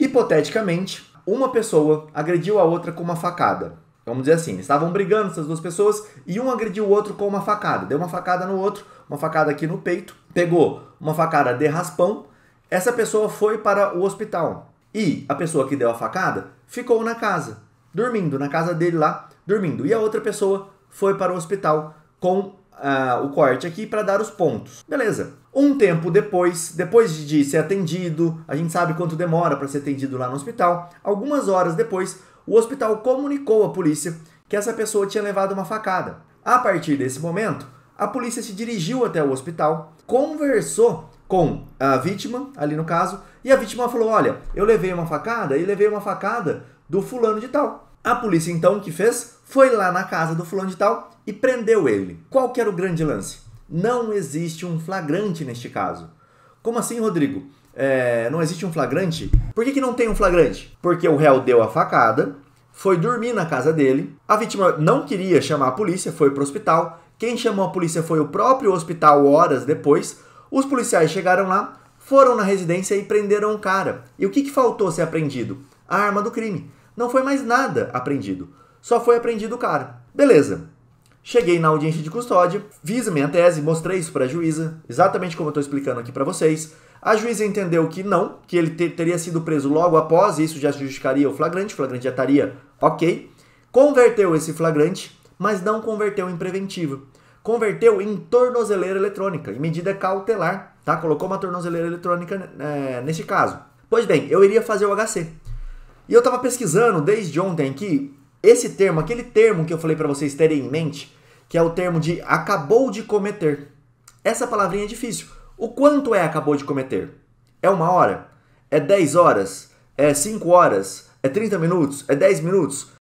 Hipoteticamente, uma pessoa agrediu a outra com uma facada. Vamos dizer assim, estavam brigando essas duas pessoas e um agrediu o outro com uma facada. Deu uma facada no outro, uma facada aqui no peito, pegou uma facada de raspão. Essa pessoa foi para o hospital e a pessoa que deu a facada ficou na casa, dormindo, na casa dele lá, dormindo. E a outra pessoa foi para o hospital com o corte aqui para dar os pontos. Beleza. Um tempo depois, depois de ser atendido, a gente sabe quanto demora para ser atendido lá no hospital. Algumas horas depois, o hospital comunicou à polícia que essa pessoa tinha levado uma facada. A partir desse momento, a polícia se dirigiu até o hospital, conversou com a vítima, ali no caso, e a vítima falou: Olha, eu levei uma facada e levei uma facada do fulano de tal. A polícia então o que fez? Foi lá na casa do fulano de tal e prendeu ele. Qual que era o grande lance? Não existe um flagrante neste caso. Como assim, Rodrigo? É, não existe um flagrante? Por que, que não tem um flagrante? Porque o réu deu a facada, foi dormir na casa dele, a vítima não queria chamar a polícia, foi pro hospital. Quem chamou a polícia foi o próprio hospital horas depois. Os policiais chegaram lá, foram na residência e prenderam o cara. E o que, que faltou ser apreendido? A arma do crime. Não foi mais nada aprendido. Só foi aprendido o cara. Beleza. Cheguei na audiência de custódia, fiz a minha tese, mostrei isso para a juíza, exatamente como eu estou explicando aqui para vocês. A juíza entendeu que não, que ele teria sido preso logo após, isso já justificaria o flagrante, o flagrante já estaria ok. Converteu esse flagrante, mas não converteu em preventivo. Converteu em tornozeleira eletrônica, em medida cautelar, tá? Colocou uma tornozeleira eletrônica é, nesse caso. Pois bem, eu iria fazer o HC. E eu estava pesquisando desde ontem que esse termo, aquele termo que eu falei para vocês terem em mente, que é o termo de acabou de cometer. Essa palavrinha é difícil. O quanto é acabou de cometer? É uma hora? É 10 horas? É 5 horas? É 30 minutos? É 10 minutos?